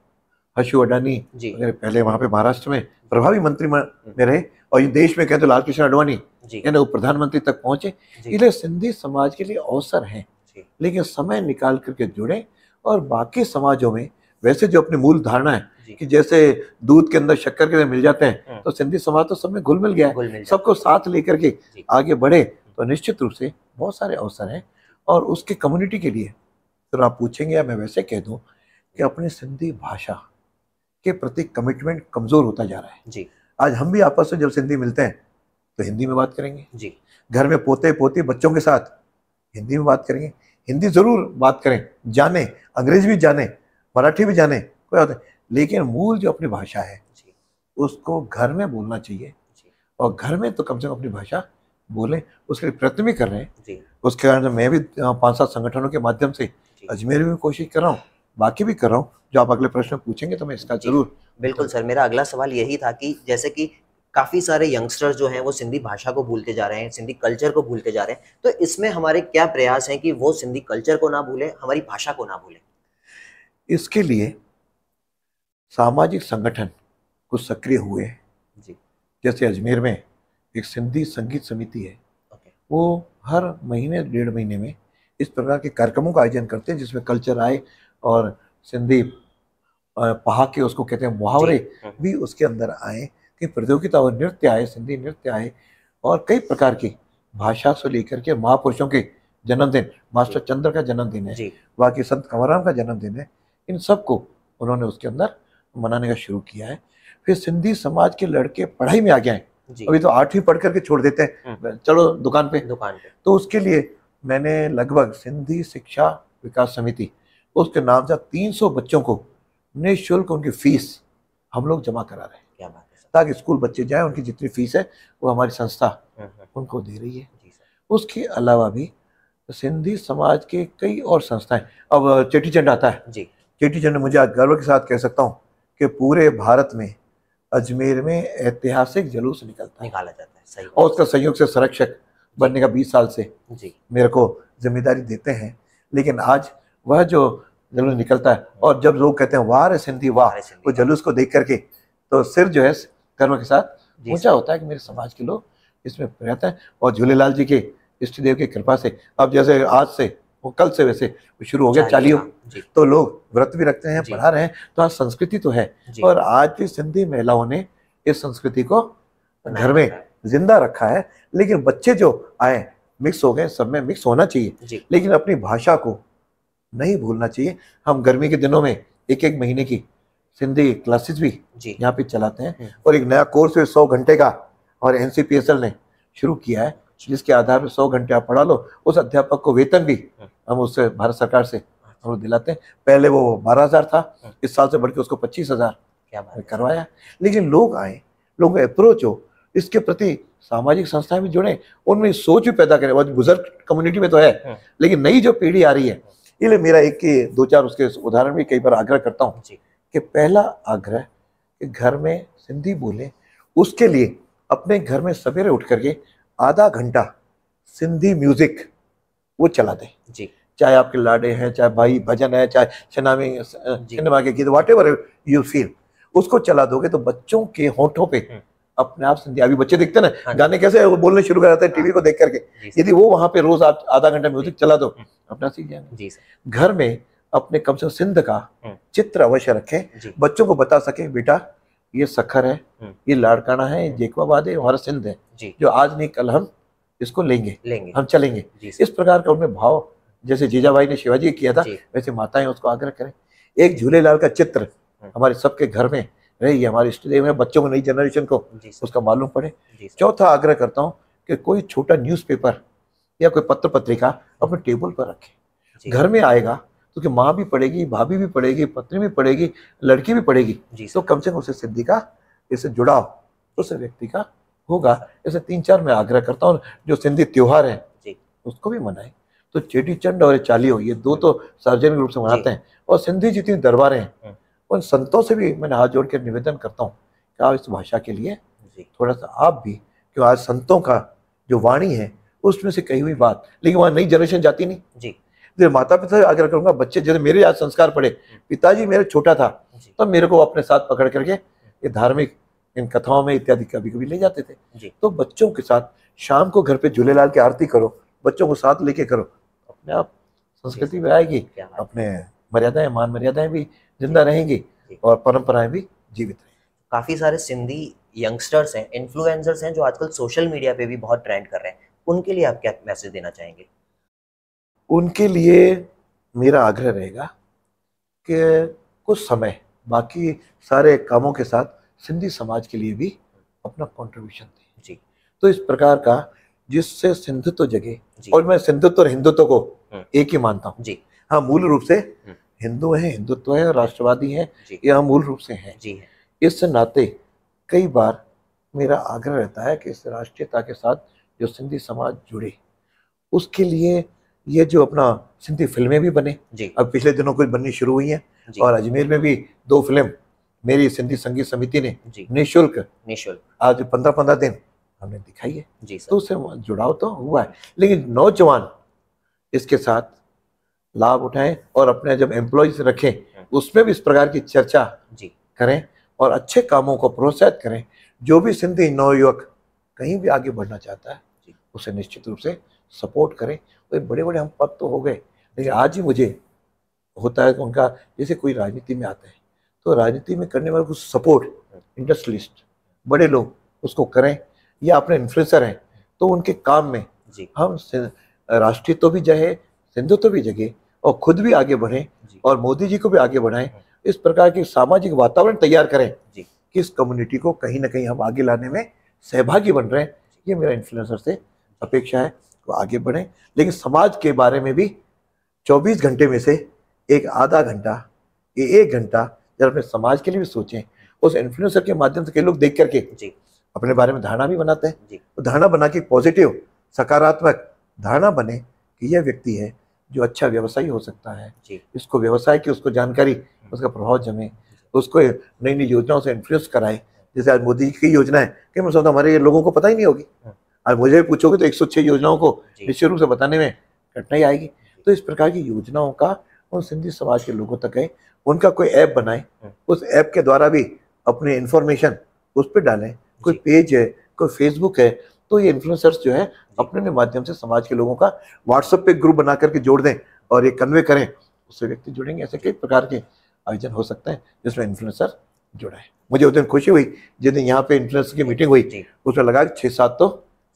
हर्षू अडानी पहले वहां पे महाराष्ट्र में प्रभावी मंत्री में रहे और ये देश में कहते तो लाल कृष्ण अडवाणी यानी वो प्रधानमंत्री तक पहुंचे इसलिए सिंधी समाज के लिए अवसर है लेकिन समय निकाल करके जुड़े और बाकी समाजों में वैसे जो अपनी मूल धारणा है कि जैसे दूध के अंदर शक्कर के मिल जाते हैं हाँ। तो सिंधी समाज तो सब में घुल मिल गया है सबको साथ लेकर के आगे बढ़े तो निश्चित रूप से बहुत सारे अवसर हैं और उसके कम्युनिटी के लिए तो आप पूछेंगे या मैं वैसे कह दूं कि अपनी सिंधी भाषा के प्रति कमिटमेंट कमजोर होता जा रहा है जी आज हम भी आपस में जब हिंदी मिलते हैं तो हिंदी में बात करेंगे जी घर में पोते पोती बच्चों के साथ हिंदी में बात करेंगे हिंदी जरूर बात करें जाने अंग्रेज भी जाने मराठी भी जाने कोई बात लेकिन मूल जो अपनी भाषा है उसको घर में बोलना चाहिए और घर में तो कम से कम अपनी भाषा बोलें उसके लिए प्रयत्न भी कर रहे हैं उसके कारण मैं भी पांच सात संगठनों के माध्यम से अजमेर में कोशिश कर रहा हूँ बाकी भी कर रहा हूँ जो आप अगले प्रश्न पूछेंगे तो मैं इसका जरूर बिल्कुल सर मेरा अगला सवाल यही था कि जैसे कि काफ़ी सारे यंगस्टर्स जो हैं वो सिंधी भाषा को भूलते जा रहे हैं सिंधी कल्चर को भूलते जा रहे हैं तो इसमें हमारे क्या प्रयास हैं कि वो सिंधी कल्चर को ना भूलें हमारी भाषा को ना भूलें इसके लिए सामाजिक संगठन कुछ सक्रिय हुए हैं जी जैसे अजमेर में एक सिंधी संगीत समिति है वो हर महीने डेढ़ महीने में इस प्रकार के कार्यक्रमों का आयोजन करते हैं जिसमें कल्चर आए और सिंधी पहा के उसको कहते हैं मुहावरे हाँ। भी उसके अंदर आए कई प्रतियोगिता और नृत्य आए सिंधी नृत्य आए और कई प्रकार की भाषा से लेकर के महापुरुषों के जन्मदिन मास्टर चंद्र का जन्मदिन है बाकी संत कंवरराम का जन्मदिन है इन सबको उन्होंने उसके अंदर मनाने का शुरू किया है फिर सिंधी समाज के लड़के पढ़ाई में आ गए हैं अभी तो आठवीं पढ़ करके छोड़ देते हैं हाँ। चलो दुकान पे दुकान पे तो उसके लिए मैंने लगभग सिंधी शिक्षा विकास समिति उसके नाम से तीन सौ बच्चों को निःशुल्क उनकी फीस हम लोग जमा करा रहे हैं क्या बात है ताकि स्कूल बच्चे जाएं उनकी जितनी फीस है वो हमारी संस्था हाँ, हाँ। उनको दे रही है उसके अलावा भी सिंधी समाज के कई और संस्थाएं अब चेटी चंड आता है जी चेटी चंड मुझे आज गर्व के साथ कह सकता हूँ कि पूरे भारत में अजमेर में ऐतिहासिक जुलूस निकलता है निकाला जाता है सही और उसका संयोग से संरक्षक बनने का बीस साल से जी मेरे को जिम्मेदारी देते हैं लेकिन आज वह जो जुलूस निकलता है और जब लोग कहते हैं वाह रे सिंधी वाह वो जुलूस को देख करके तो सिर जो है कर्म के साथ ऊंचा होता है कि मेरे समाज के लोग इसमें रहते हैं और झूलेलाल जी के इष्ट देव की कृपा से अब जैसे आज से वो कल से वैसे शुरू हो गया चालियों तो लोग व्रत भी रखते हैं पढ़ा रहे हैं तो आज संस्कृति तो है और आज भी सिंधी महिलाओं ने इस संस्कृति को घर में जिंदा रखा है लेकिन बच्चे जो आए मिक्स हो गए सब में मिक्स होना चाहिए लेकिन अपनी भाषा को नहीं भूलना चाहिए हम गर्मी के दिनों में एक एक महीने की सिंधी क्लासेस भी यहाँ पे चलाते हैं हम्म। और एक नया कोर्स है सौ घंटे का और एन ने शुरू किया है जिसके आधार पर सौ घंटे आप पढ़ा लो उस अध्यापक को वेतन भी हम्म। हम उससे भारत सरकार से अच्छा। हम दिलाते हैं पहले वो बारह हजार था हम्म। इस साल से बढ़कर उसको पच्चीस हजार करवाया लेकिन लोग आए लोग अप्रोच हो इसके प्रति सामाजिक संस्थाएं भी जुड़े उनमें सोच भी पैदा करें बुजुर्ग कम्युनिटी में तो है लेकिन नई जो पीढ़ी आ रही है इसलिए मेरा एक के दो चार उसके उदाहरण भी कई बार आग्रह करता हूँ कि पहला आग्रह कि घर में सिंधी बोले उसके लिए अपने घर में सवेरे उठ करके आधा घंटा सिंधी म्यूजिक वो चला दें जी चाहे आपके लाडे हैं चाहे भाई भजन है चाहे शनामी सिनेमा के गीत वाट एवर यू फील उसको चला दोगे तो बच्चों के होठों पे हम्म। अपने आप संध्या अभी बच्चे देखते ना हाँ गाने कैसे बोलने शुरू कर जाते हैं टीवी को देख करके यदि वो वहां पे रोज आधा घंटा म्यूजिक चला दो हम्म। अपना सीख जाएंगे घर में अपने कम से कम सिंध का हम्म। चित्र अवश्य रखें बच्चों को बता सके बेटा ये सखर है हम्म। ये लाड़काना है जेकवाबाद है हमारा सिंध है जो आज नहीं कल हम इसको लेंगे लेंगे हम चलेंगे इस प्रकार का उनमें भाव जैसे जीजाबाई ने शिवाजी किया था वैसे माताएं उसको आग्रह करें एक झूलेलाल का चित्र हमारे सबके घर में रहेगी हमारी स्टडी में बच्चों को नई जनरेशन को उसका मालूम पड़े चौथा आग्रह करता हूँ कि कोई छोटा न्यूज़पेपर या कोई पत्र पत्रिका अपने टेबल पर रखे घर में आएगा तो कि माँ भी पढ़ेगी भाभी भी पढ़ेगी पत्नी भी पढ़ेगी लड़की भी पढ़ेगी तो कम से कम उसे सिद्धि का इससे जुड़ाव उस व्यक्ति का होगा ऐसे तीन चार मैं आग्रह करता हूँ जो सिंधी त्योहार है उसको भी मनाए तो चेटी चंड और चाली हो ये दो तो सार्वजनिक रूप से मनाते हैं और सिंधी जितनी दरबारें हैं हम्म। उन संतों से भी मैंने हाथ जोड़ के निवेदन करता हूँ कि आप इस भाषा के लिए थोड़ा सा आप भी जो आज संतों का जो वाणी है उसमें से कही हुई बात लेकिन वहाँ नई जनरेशन जाती नहीं जी जैसे माता पिता आग्रह करूंगा बच्चे जैसे मेरे आज संस्कार पड़े हम्म। पिताजी मेरा छोटा था तब तो मेरे को अपने साथ पकड़ करके हम्म। ये धार्मिक इन कथाओं में इत्यादि कभी कभी ले जाते थे तो बच्चों के साथ शाम को घर पे झूलेलाल की आरती करो बच्चों को साथ लेके करो अपने आप संस्कृति में आएगी अपने मर्यादाएं मान मर्यादाएं भी जिंदा रहेंगी और परंपराएं भी जीवित रहेंगी काफ़ी सारे सिंधी यंगस्टर्स हैं इन्फ्लुएंसर्स हैं जो आजकल सोशल मीडिया पे भी बहुत ट्रेंड कर रहे हैं उनके लिए आप क्या मैसेज देना चाहेंगे उनके लिए मेरा आग्रह रहेगा कि कुछ समय बाकी सारे कामों के साथ सिंधी समाज के लिए भी अपना कॉन्ट्रीब्यूशन दें जी तो इस प्रकार का जिससे सिंधुत्व जगे और मैं सिंधुत्व और हिंदुत्व को हम्म। एक ही मानता हूँ जी हाँ मूल रूप से हम्म। हिंदू हैं हिंदुत्व है राष्ट्रवादी हैं ये हम हाँ, मूल रूप से हैं जी इस नाते कई बार मेरा आग्रह रहता है कि इस राष्ट्रीयता के साथ जो सिंधी समाज जुड़े उसके लिए ये जो अपना सिंधी फिल्में भी बने अब पिछले दिनों कुछ बननी शुरू हुई हैं और अजमेर में भी दो फिल्म मेरी सिंधी संगीत समिति ने निःशुल्क निःशुल्क आज पंद्रह पंद्रह दिन हमने दिखाई है जी तो उससे जुड़ाव तो हुआ है लेकिन नौजवान इसके साथ लाभ उठाएं और अपने जब एम्प्लॉयज रखें हाँ। उसमें भी इस प्रकार की चर्चा करें और अच्छे कामों को प्रोत्साहित करें जो भी सिंधी नवयुवक कहीं भी आगे बढ़ना चाहता है उसे निश्चित रूप से सपोर्ट करें और बड़े बड़े हम पद तो हो गए लेकिन आज ही मुझे होता है कि उनका जैसे कोई राजनीति में आता है तो राजनीति में करने वाले कुछ सपोर्ट इंडस्ट्रियलिस्ट बड़े लोग उसको करें या अपने इन्फ्लुएंसर हैं तो उनके काम में हम राष्ट्रीय तो भी जहे सिंधु तो भी जगे और खुद भी आगे बढ़े और मोदी जी को भी आगे बढ़ाएं इस प्रकार के सामाजिक वातावरण तैयार करें कि इस कम्युनिटी को कहीं ना कहीं हम आगे लाने में सहभागी बन रहे हैं ये मेरा इन्फ्लुएंसर से अपेक्षा है वो आगे बढ़े लेकिन समाज के बारे में भी 24 घंटे में से एक आधा घंटा ये एक घंटा जब अपने समाज के लिए भी सोचें उस इन्फ्लुएंसर के माध्यम से कई लोग देख करके जी अपने बारे में धारणा भी बनाते हैं तो धारणा बना के पॉजिटिव सकारात्मक धारणा बने कि यह व्यक्ति है जो अच्छा व्यवसायी हो सकता है इसको व्यवसाय की उसको जानकारी हम्म। उसका प्रभाव जमे उसको नई नई योजनाओं से इन्फ्लुएंस कराए जैसे आज मोदी जी की योजना है कि मैं सोचता हमारे लोगों को पता ही नहीं होगी हम्म। आज मुझे भी पूछोगे तो 106 योजनाओं को निश्चित रूप से बताने में कठिनाई आएगी तो इस प्रकार की योजनाओं का उन सिंधी समाज के लोगों तक है उनका कोई ऐप बनाए हम्म। उस ऐप के द्वारा भी अपनी इन्फॉर्मेशन उस पर डालें कोई पेज है कोई फेसबुक है तो ये इन्फ्लुएंसर्स जो है अपने माध्यम से समाज के लोगों का व्हाट्सएप पे ग्रुप बना करके जोड़ दें और ये कन्वे करें उससे व्यक्ति जुड़ेंगे ऐसे कई प्रकार के आयोजन हो सकते हैं जिसमें इन्फ्लुएंसर जुड़ा है मुझे उस दिन खुशी हुई जिस दिन यहाँ पे इन्फ्लुएंसर की मीटिंग हुई उसमें लगा छः सात तो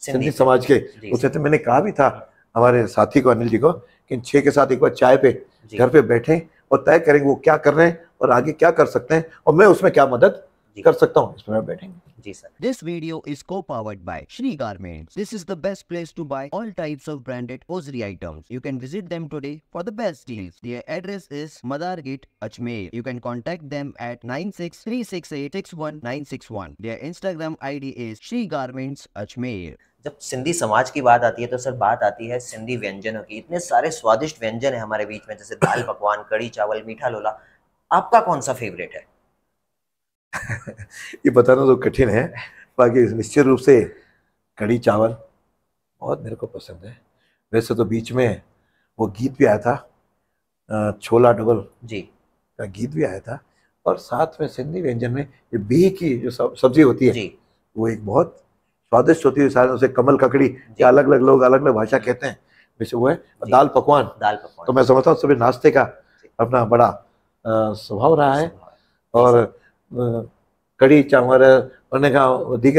सिंधी समाज के उससे तो मैंने कहा भी था हमारे साथी को अनिल जी को कि छः के साथ एक बार चाय पे घर पे बैठे और तय करेंगे वो क्या कर रहे हैं और आगे क्या कर सकते हैं और मैं उसमें क्या मदद कर सकता हूँ इसमें बैठेंगे जी सर दिस वीडियो इज को powered by Shri garments this is the best place to buy all types of branded hosiery items you can visit them today for the best deals their address is Madar gate Ajmer you can contact them at 9636861961 their Instagram ID is Shri garments Ajmer जब सिंधी समाज की बात आती है तो sir बात आती है सिंधी व्यंजनों की इतने सारे स्वादिष्ट व्यंजन है हमारे बीच में जैसे दाल पकवान कड़ी चावल मीठा लोला आपका कौन सा फेवरेट है [laughs] ये बताना तो कठिन है बाकी निश्चित रूप से कड़ी चावल बहुत मेरे को पसंद है वैसे तो बीच में वो गीत भी आया था छोला डबल जी का गीत भी आया था और साथ में सिंधी व्यंजन में ये बीह की जो सब्जी होती है जी। वो एक बहुत स्वादिष्ट होती है साथ उसे कमल ककड़ी या अलग अलग लोग अलग अलग भाषा कहते हैं वैसे वो है दाल पकवान दाल पकवान तो मैं समझता हूँ सभी नाश्ते का अपना बड़ा स्वभाव रहा है और कढ़ी चांवर उन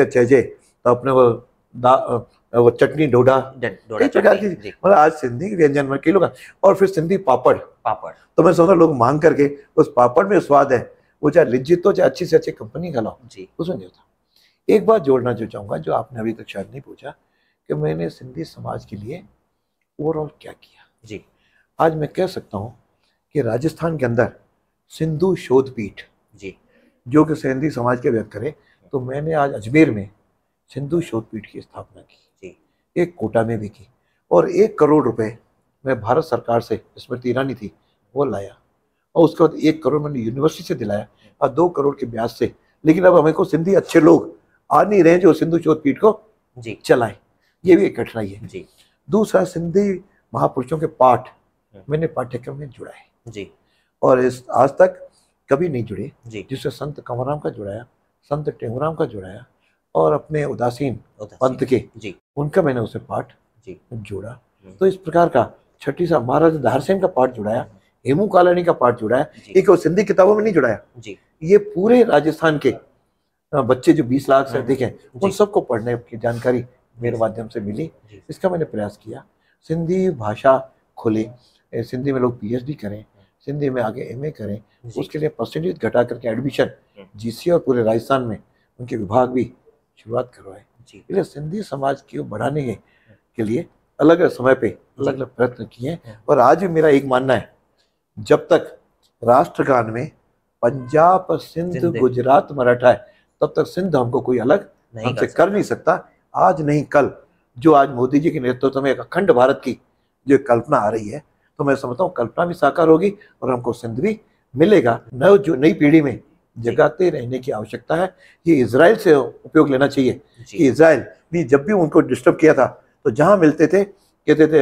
चजे तो अपने वो दा वो चटनी डोडा मतलब आज सिंधी व्यंजन में कई लोग और फिर सिंधी पापड़ पापड़ तो मैं सोचा लोग मांग करके उस पापड़ में स्वाद है वो चाहे लिज्जित हो चाहे अच्छी से अच्छी कंपनी का लाओ जी उसमें नहीं होता एक बात जोड़ना जो चाहूँगा जो आपने अभी तक शायद नहीं पूछा कि मैंने सिंधी समाज के लिए ओवरऑल क्या किया जी आज मैं कह सकता हूँ कि राजस्थान के अंदर सिंधु शोधपीठ जी जो कि सिंधी समाज के व्यक्त करें तो मैंने आज अजमेर में सिंधु शोधपीठ की स्थापना की एक कोटा में भी की और एक करोड़ रुपए मैं भारत सरकार से स्मृति ईरानी थी वो लाया और उसके बाद एक करोड़ मैंने यूनिवर्सिटी से दिलाया और दो करोड़ के ब्याज से लेकिन अब हमें को सिंधी अच्छे लोग आ नहीं रहे जो सिंधु शोधपीठ को जी चलाएं ये भी एक कठिनाई है जी दूसरा सिंधी महापुरुषों के पाठ हाँ। मैंने पाठ्यक्रम में जुड़ा है जी और इस आज तक कभी नहीं जुड़े जिससे संत कंवरराम का जुड़ाया संत टेहूराम का जुड़ाया और अपने उदासीन, पंत के जी उनका मैंने उसे पाठ जी जोड़ा हम्म। तो इस प्रकार का छठी सा महाराज धारसेन का पाठ जुड़ाया हेमू कालानी का पाठ जुड़ाया एक और सिंधी किताबों में नहीं जुड़ाया जी ये पूरे राजस्थान के बच्चे जो 20 लाख से हम्म। अधिक हैं उन सबको पढ़ने की जानकारी मेरे माध्यम से मिली इसका मैंने प्रयास किया सिंधी भाषा खोले सिंधी में लोग पीएचडी करें सिंधी में आगे एम करें उसके लिए परसेंटेज घटा करके एडमिशन जी और पूरे राजस्थान में उनके विभाग भी शुरुआत करवाए इसलिए सिंधी समाज की बढ़ाने के लिए अलग अलग समय पे अलग अलग प्रयत्न किए हाँ। और आज भी मेरा एक मानना है जब तक राष्ट्रगान में पंजाब सिंध गुजरात मराठा है तब तक सिंध हमको कोई अलग हमसे कर नहीं सकता आज नहीं कल जो आज मोदी जी के नेतृत्व में एक अखंड भारत की जो कल्पना आ रही है तो मैं समझता हूँ कल्पना भी साकार होगी और हमको सिंध भी मिलेगा नव जो नई पीढ़ी में जगाते रहने की आवश्यकता है ये इसराइल से उपयोग लेना चाहिए कि इसराइल भी जब भी उनको डिस्टर्ब किया था तो जहाँ मिलते थे कहते थे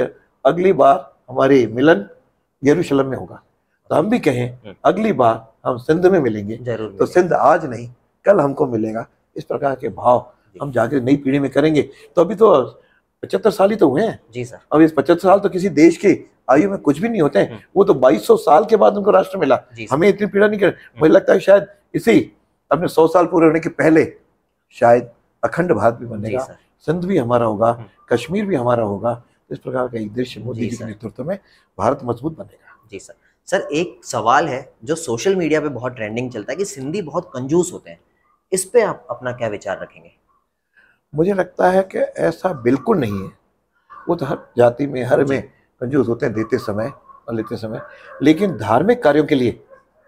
अगली बार हमारे मिलन यरूशलम में होगा तो हम भी कहें हम्म। अगली बार हम सिंध में मिलेंगे तो सिंध आज नहीं कल हमको मिलेगा इस प्रकार के भाव हम जाकर नई पीढ़ी में करेंगे तो अभी तो पचहत्तर साल ही तो हुए हैं जी सर अब इस पचहत्तर साल तो किसी देश के आयु में कुछ भी नहीं होते हैं हम्म। वो तो 2200 साल के बाद उनको राष्ट्र मिला हमें इतनी पीड़ा नहीं कर हम्म। मुझे लगता है शायद इसी अपने सौ साल पूरे होने के पहले शायद अखंड भारत भी बनेगा सिंध भी हमारा होगा हम्म। कश्मीर भी हमारा होगा तो इस प्रकार का एक दृश्य मोदी जी के नेतृत्व में भारत मजबूत बनेगा जी सर सर एक सवाल है जो सोशल मीडिया पे बहुत ट्रेंडिंग चलता है कि सिंधी बहुत कंजूस होते हैं इस पे आप अपना क्या विचार रखेंगे मुझे लगता है कि ऐसा बिल्कुल नहीं है वो तो हर जाति में हर में कंजूस होते हैं देते समय और लेते समय लेकिन धार्मिक कार्यों के लिए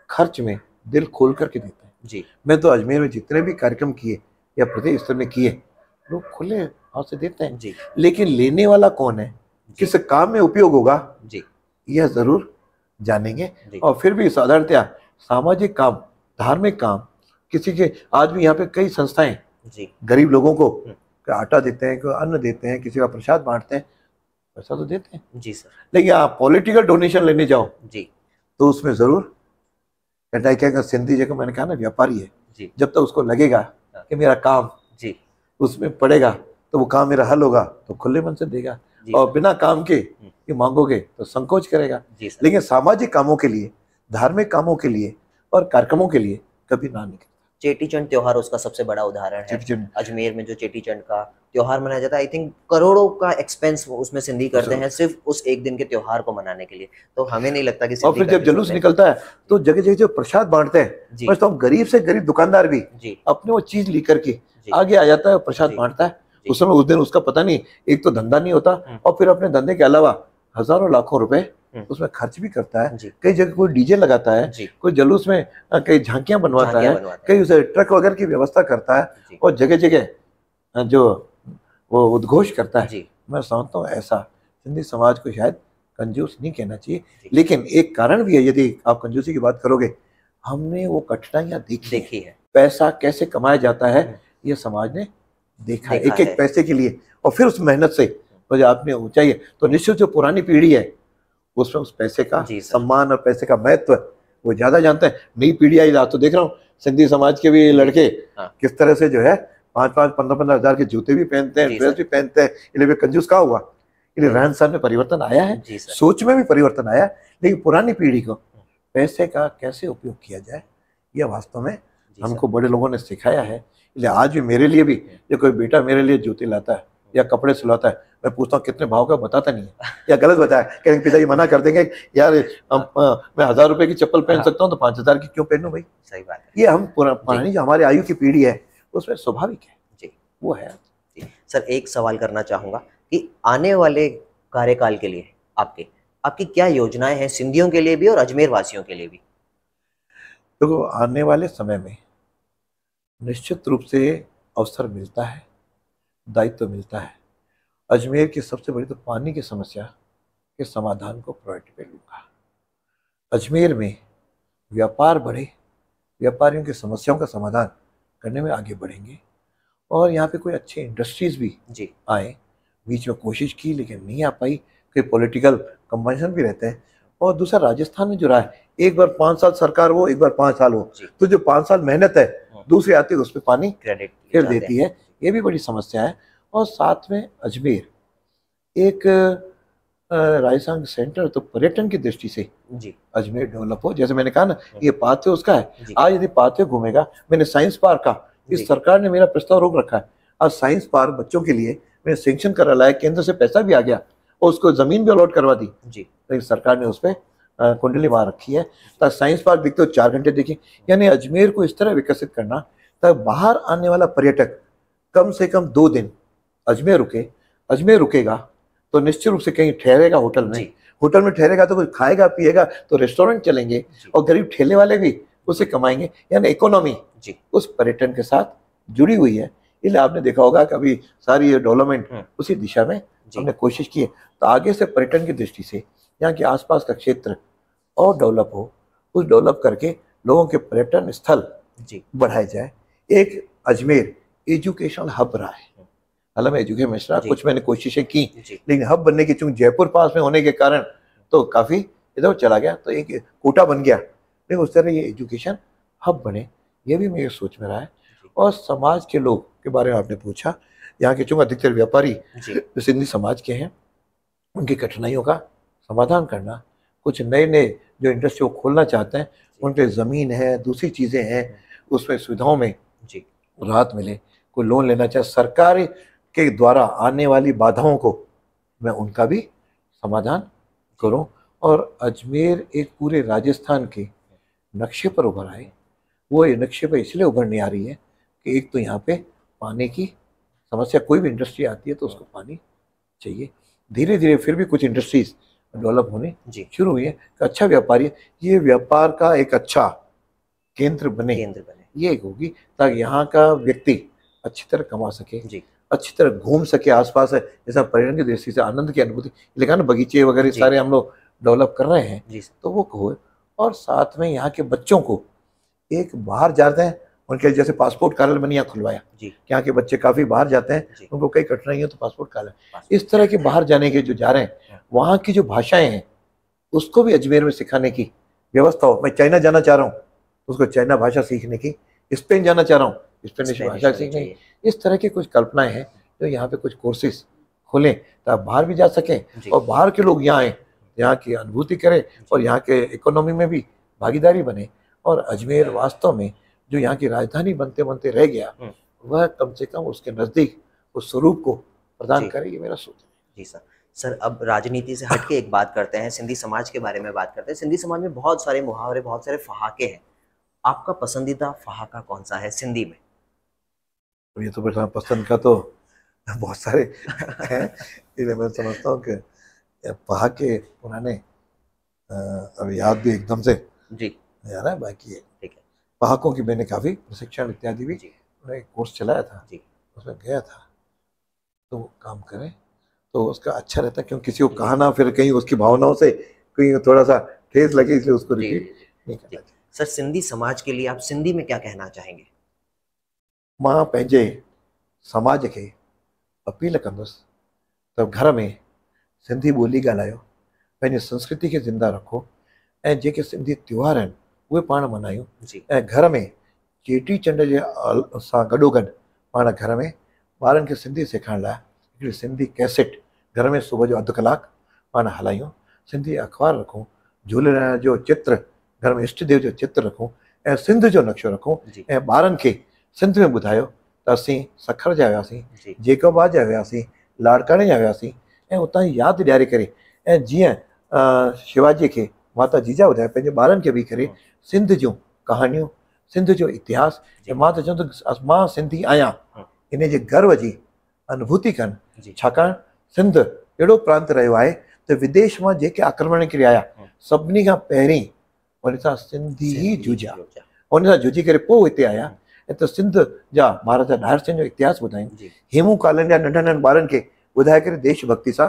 खर्च में दिल खोल करके देते हैं जी मैं तो अजमेर में जितने भी कार्यक्रम किए या प्रदेश स्तर में किए लोग खुले हाथ से देते हैं जी लेकिन लेने वाला कौन है किस काम में उपयोग होगा जी यह जरूर जानेंगे और फिर भी साधारणतया सामाजिक काम धार्मिक काम किसी के आज भी यहाँ पे कई संस्थाएं गरीब लोगों को हम्म। आटा देते हैं अन्न देते हैं किसी का प्रसाद बांटते हैं पैसा तो देते हैं जी सर लेकिन आप पॉलिटिकल डोनेशन लेने जाओ जी तो उसमें जरूर है क्या सिंधी जगह मैंने कहा ना व्यापारी है जी जब तक तो उसको लगेगा हाँ। कि मेरा काम जी उसमें पड़ेगा तो वो काम मेरा हल होगा तो खुले मन से देगा और बिना काम के हम्म। ये मांगोगे तो संकोच करेगा लेकिन सामाजिक कामों के लिए धार्मिक कामों के लिए और कार्यक्रमों के लिए कभी ना निकले चेटी चंड त्योहार उसका सबसे बड़ा उदाहरण है अजमेर में जो चेटी चंड का त्योहार मनाया जाता है आई थिंक करोड़ों का एक्सपेंस उसमें सिंधी करते हैं सिर्फ उस एक दिन के त्योहार को मनाने के लिए तो हमें नहीं लगता कि और फिर जब जुलूस निकलता है तो जगह जगह जो प्रसाद बांटते हैं बस तो हम गरीब से गरीब दुकानदार भी अपने वो चीज लेकर के आगे आ जाता है प्रसाद बांटता है उस समय उस दिन उसका पता नहीं एक तो धंधा नहीं होता हम्म। और फिर अपने धंधे के अलावा हजारों लाखों रुपए हम्म। उसमें खर्च भी करता है कई जगह कोई डीजे लगाता है कोई जलूस में कई झांकियां बनवाता है कई उसे ट्रक वगैरह की व्यवस्था करता है और जगह जगह जो वो उद्घोष करता है मैं समझता हूँ ऐसा सिंधी समाज को शायद कंजूस नहीं कहना चाहिए लेकिन एक कारण भी है यदि आप कंजूसी की बात करोगे हमने वो कठिनाइयां देखी देखी है पैसा कैसे कमाया जाता है हम्म। ये समाज ने देखा, देखा एक एक पैसे के लिए और फिर उस मेहनत से तो आपने ऊंचाई है तो निश्चित जो पुरानी पीढ़ी है उसमें उस पैसे का सम्मान और पैसे का महत्व वो ज्यादा जानते हैं नई पीढ़ी आई तो देख रहा हूँ सिंधी समाज के भी लड़के हाँ। किस तरह से जो है पांच पांच पंद्रह पंद्रह हजार के जूते भी पहनते हैं ड्रेस भी पहनते हैं इन्हें कंजूस कहा हुआ इन्हें हाँ। रहन सहन में परिवर्तन आया है सोच में भी परिवर्तन आया लेकिन पुरानी पीढ़ी को पैसे का कैसे उपयोग किया जाए यह वास्तव में हमको बड़े लोगों ने सिखाया है इसलिए आज भी मेरे लिए भी जो कोई बेटा मेरे लिए जूते लाता है या कपड़े सिलवाता है मैं पूछता हूँ कितने भाव का बताता नहीं है या गलत बताया कहीं पिताजी मना कर देंगे यार हम, मैं हजार रुपए की चप्पल पहन हाँ। सकता हूँ तो पांच हजार की क्यों पहनू भाई सही बात है ये हम पुरानी जो हमारे आयु की पीढ़ी है उसमें स्वाभाविक है जी वो है सर एक सवाल करना चाहूंगा कि आने वाले कार्यकाल के लिए आपके आपकी क्या योजनाएं हैं सिंधियों के लिए भी और अजमेर वासियों के लिए भी देखो तो आने वाले समय में निश्चित रूप से अवसर मिलता है दायित्व तो मिलता है अजमेर की सबसे बड़ी तो पानी की समस्या के समाधान को प्रायोरिटी पे लूँगा अजमेर में व्यापार बढ़े व्यापारियों की समस्याओं का समाधान करने में आगे बढ़ेंगे और यहाँ पे कोई अच्छे इंडस्ट्रीज भी जी आए बीच में कोशिश की लेकिन नहीं आ पाई कोई पॉलिटिकल कंवेंशन भी रहते हैं और दूसरा राजस्थान में जो रहा है एक बार पाँच साल सरकार हो एक बार पाँच साल हो तो जो पाँच साल मेहनत है हाँ। दूसरी आती है तो उस पर पानी क्रेडिट फिर देती है ये भी बड़ी समस्या है और साथ में अजमेर एक राजस्थान सेंटर तो पर्यटन की दृष्टि से अजमेर डेवलप हो जैसे मैंने कहा ना ये पाथवे उसका है आज यदि पाथवे घूमेगा मैंने साइंस पार्क का इस सरकार ने मेरा प्रस्ताव रोक रखा है आज साइंस पार्क बच्चों के लिए मैंने सेंक्शन करा लाया केंद्र से पैसा भी आ गया और उसको जमीन भी अलॉट करवा दी जी लेकिन तो सरकार ने उस पर कुंडली मार रखी है ताकि तो साइंस पार्क दिखते हो चार घंटे देखें यानी अजमेर को इस तरह विकसित करना ताकि तो बाहर आने वाला पर्यटक कम से कम दो दिन अजमेर रुके अजमेर रुकेगा तो निश्चित रूप से कहीं ठहरेगा होटल में होटल में ठहरेगा तो कुछ खाएगा पिएगा तो रेस्टोरेंट चलेंगे और गरीब ठेले वाले भी उसे कमाएंगे यानी इकोनॉमी जी उस पर्यटन के साथ जुड़ी हुई है इसलिए आपने देखा होगा कि अभी सारी ये डेवलपमेंट हम्म। उसी दिशा में हमने कोशिश की है तो आगे से पर्यटन की दृष्टि से यहाँ के आसपास का क्षेत्र और डेवलप हो उस डेवलप करके लोगों के पर्यटन स्थल जी बढ़ाए जाए एक अजमेर एजुकेशनल हब रहा है हालांकि एजुकेशन मिनिस्टर कुछ मैंने कोशिशें की लेकिन हब बनने की चूंकि जयपुर पास में होने के कारण तो काफ़ी इधर चला गया तो एक कोटा बन गया लेकिन उस तरह ये एजुकेशन हब बने ये भी मेरे सोच में रहा है और समाज के लोग के बारे में आपने पूछा यहाँ के चूंकि अधिकतर व्यापारी जो सिंधी समाज के हैं उनकी कठिनाइयों का समाधान करना कुछ नए नए जो इंडस्ट्री वो खोलना चाहते हैं उनके ज़मीन है दूसरी चीज़ें हैं उसमें सुविधाओं में राहत मिले कोई लोन लेना चाहे सरकार के द्वारा आने वाली बाधाओं को मैं उनका भी समाधान करूं और अजमेर एक पूरे राजस्थान के नक्शे पर उभर आए वो ये नक्शे पर इसलिए उभर नहीं आ रही है कि एक तो यहाँ पे पानी की समस्या कोई भी इंडस्ट्री आती है तो उसको पानी चाहिए धीरे धीरे फिर भी कुछ इंडस्ट्रीज डेवलप होने शुरू हुई है अच्छा व्यापारी है ये व्यापार का एक अच्छा केंद्र बने केंद्र बने ये एक होगी ताकि यहाँ का व्यक्ति अच्छी तरह कमा सके जी अच्छी तरह घूम सके आसपास है जैसा पर्यटन की दृष्टि से आनंद की अनुभूति लेकिन ना बगीचे वगैरह सारे हम लोग डेवलप कर रहे हैं तो वो हो और साथ में यहाँ के बच्चों को एक बाहर जाते हैं उनके जैसे पासपोर्ट कार्यालय मैंने यहाँ खुलवाया यहाँ के बच्चे काफ़ी बाहर जाते हैं उनको कई कठिनाई है तो पासपोर्ट कार्यालय इस तरह के बाहर जाने के जो जा रहे हैं हाँ। वहाँ की जो भाषाएं हैं उसको भी अजमेर में सिखाने की व्यवस्था हो मैं चाइना जाना चाह रहा हूँ उसको चाइना भाषा सीखने की स्पेन जाना चाह रहा हूँ स्पेनिश भाषा सीखनी इस तरह की कुछ कल्पनाएं हैं जो यहाँ पे कुछ कोर्सेज खोलें तो आप बाहर भी जा सकें और बाहर के लोग यहाँ आए यहाँ की अनुभूति करें और यहाँ के इकोनॉमी में भी भागीदारी बने और अजमेर वास्तव में जो यहाँ की राजधानी बनते बनते रह गया हम्म। वह कम से कम उसके नज़दीक उस स्वरूप को प्रदान करे ये मेरा सोच जी सर सर अब राजनीति से हट के एक बात करते हैं सिंधी समाज के बारे में बात करते हैं सिंधी समाज में बहुत सारे मुहावरे बहुत सारे फहाके हैं आपका पसंदीदा फहाका कौन सा है सिंधी में तो ये तो बैठा पसंद का तो बहुत सारे हैं इसलिए मैं समझता हूँ कि पहा के पुराने अब याद भी एकदम से जी यार है बाकी ठीक है पहाकों की मैंने काफ़ी प्रशिक्षण इत्यादि भी एक कोर्स चलाया था जी उसमें गया था तो काम करें तो उसका अच्छा रहता क्यों किसी को कहा ना फिर कहीं उसकी भावनाओं से कहीं थोड़ा सा ठेस लगे इसलिए उसको रिपीट नहीं करना चाहिए सर सिंधी समाज के लिए आप सिंधी में क्या कहना चाहेंगे मां पंहिंजे समाज के अपील कंदुसि त घर में सिंधी बोली ॻाल्हायो पंहिंजी संस्कृति के ज़िंदा रखो ऐं जेके सिंधी त्योहार आहिनि उहे पा मल्हायूं घर में चेटीचंड जे सां गॾोगॾु पाण घर में ॿारनि सिंधी सेखारण लाइ हिकिड़ी सिंधी कैसेट घर में सुबह जो अधु कलाकु पाण हलायूं सिंधी अख़बार रखूँ झूलेलाल जो चित्र घर में इष्ट देव जो चित्र रखूँ ऐं सिंध जो नक्शो रखूँ ऐं ॿारनि सिंध में ॿुधायो त असीं सखर जा वियासीं जेकोबाद जा वियासीं लाड़काणे जा वियासीं ऐं उतां यादि ॾियारे करे ऐं जीअं शिवाजीअ खे माता जीजा ॿुधायो पंहिंजे ॿारनि खे बि करे हम्म। सिंध जूं कहाणियूं सिंध जो इतिहास ऐं मां त चवंदो मां सिंधी आहियां हम्म। इन जे गर्व जी अनुभूति कनि छाकाणि सिंध अहिड़ो प्रांत रहियो आहे त विदेश मां जेके आक्रमण करे आया हम्म। सभिनी खां पहिरीं उन सां सिंधी ई जुझिया उन सां जुझी करे पोइ हिते आया ऐं त सिंध जा महाराजा नाहिरचंद जो इतिहासु ॿुधायूं हेमू कालन जा नंढनि नंढनि ॿारनि खे देशभक्ति सां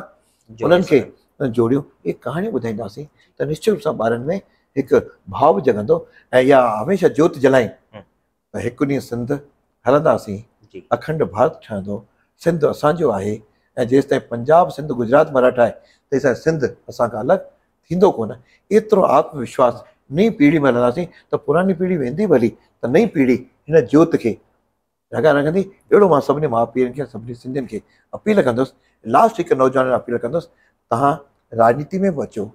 उन्हनि खे जोड़ियो इहे कहाणी ॿुधाईंदासीं रूप से बार में हिकु भाव जगंदो ऐं इहा हमेशह जोति जलायूं हम्म। त हिकु ॾींहुं सिंध हल्दी अखंड भारत ठहंदो सिंध असांजो आहे ऐं जेसिताईं पंजाब सिंध गुजरात मराठा है तेसिताईं सिंध असांखां अलॻि थींदो कोन एतिरो आत्मविश्वास नई पीढ़ी में हल्दी तो पुरानी पीढ़ी वेंदी भली तो नई पीढ़ी इन ज्योत के रंगा रंगनी एडो मा सबने माफيرين કે સબને સિંજે કે اپيل કરદસ લાસ્ટ ઇક નૌજવાન اپيل કરદસ તાહા રાજનીતિ મે વચો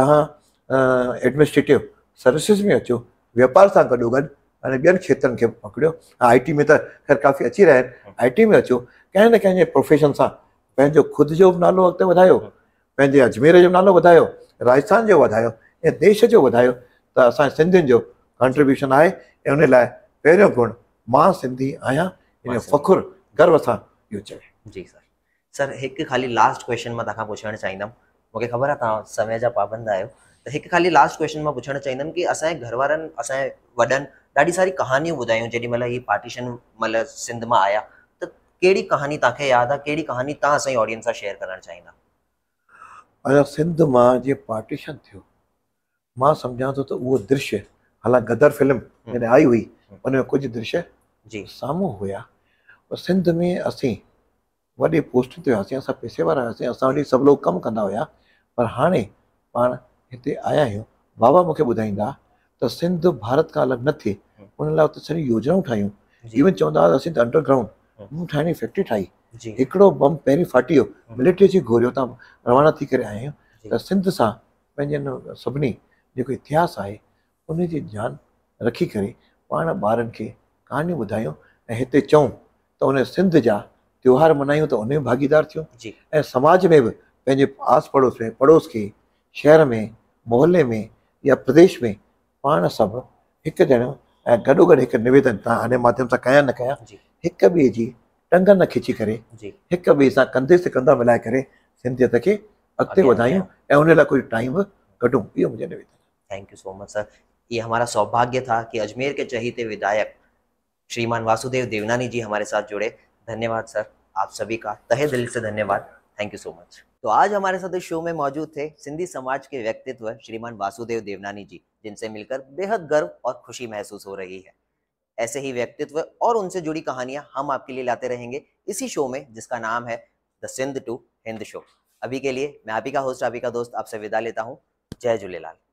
તાહા એડમિનિસ્ટ્રેટિવ સર્વિસીસ મે اچો વેપાર સા ગડો ગડ અને બેન ચેતન કે પકડ્યો આઈટી મે તો ખર કાફી અચ્છી રહે આઈટી મે اچો કેને કે પ્રોફેશન સા પે જો ખુદ જોબ નાલો બતાયો પેજે અજમેર જો નાલો બતાયો રાજસ્થાન જો બતાયો એ દેશ જો બતાયો તા સ સિંજે જો કોન્ટ્રીબ્યુશન આય એને લાય पहिरियों गुण मां सिंधी आहियां इन फ़खुरु गर्व सां इहो चवे जी सर सर हिकु खाली लास्ट क्वेश्चन मां तव्हांखां पुछणु चाहींदमि मूंखे ख़बर आहे तव्हां समय जा पाबंद आहियो तो हिकु खाली लास्ट क्वेश्चन मां पुछणु चाहींदमि की असांजे घर वारनि असांजे वॾनि ॾाढी सारी कहानियूं ॿुधायूं जेॾीमहिल हीअ पार्टीशन महिल सिंध मां आया त कहिड़ी कहानी तव्हांखे याद आहे कहिड़ी कहानी तव्हां असांजी ऑडियंस सां शेयर करणु चाहींदा अञा सिंध मां जीअं पार्टीशन थियो मां सम्झां थो त उहो दृश्य हालां गदर फिल्म हम्म। जॾहिं आई हुई हम्म। उन में कुझु दृश्य सामू हुआ पर सिंध में असीं वॾे पोस्ट ते हुआसीं असां पेशेवर हुआसीं असां वॾी सभु लोग कमु कंदा हुया पर हाँ पा इतने आया आहियूं बाबा मुख्य ॿुधाईंदा तो सिंध भारत का अलग न थे हम्म। उन सारी हुते सॼी इवन चवंदा हुआ अंडरग्राउंड हम्म। मूं ठाहिणी फैक्ट्री ठाही हिकिड़ो बम पैर फाटी वियो मिलिट्री से घोरियो तां रवाना थी करे आया आहियूं सिंध सां पंहिंजनि सभिनी इतिहास है उन जी रखी करे पा ॿारनि कहानी बुधा ॿुधायूं ऐं हिते चऊं सिंध जा त्योहार मल्हायूं त उन भागीदार थियूं ऐं समाज में भी आस पड़ोस में पड़ोस के शहर में मोहल्ले में या प्रदेश में पा सब एक ॼणो ऐं गॾो एक निवेदन तव्हां हाणे माध्यम सां कयां न कयां हिक ॿिए जी टंग न खिची करे हिक ॿिए सां कंधे से कंधा मिलाए करे सिंधियत खे अॻिते वधायूं ऐं उन कोई टाइम कढूं यो मुंहिंजो निवेदन thank you so much sir ये हमारा सौभाग्य था कि अजमेर के चहीते विधायक श्रीमान वासुदेव देवनानी जी हमारे साथ जुड़े धन्यवाद सर आप सभी का तहे दिल से धन्यवाद थैंक यू सो मच तो आज हमारे साथ इस शो में मौजूद थे सिंधी समाज के व्यक्तित्व श्रीमान वासुदेव देवनानी जी जिनसे मिलकर बेहद गर्व और खुशी महसूस हो रही है ऐसे ही व्यक्तित्व और उनसे जुड़ी कहानियां हम आपके लिए लाते रहेंगे इसी शो में जिसका नाम है the Sindh to Hind show अभी के लिए मैं आप ही का होस्ट आप ही का दोस्त आपसे विदा लेता हूँ जय झूलेलाल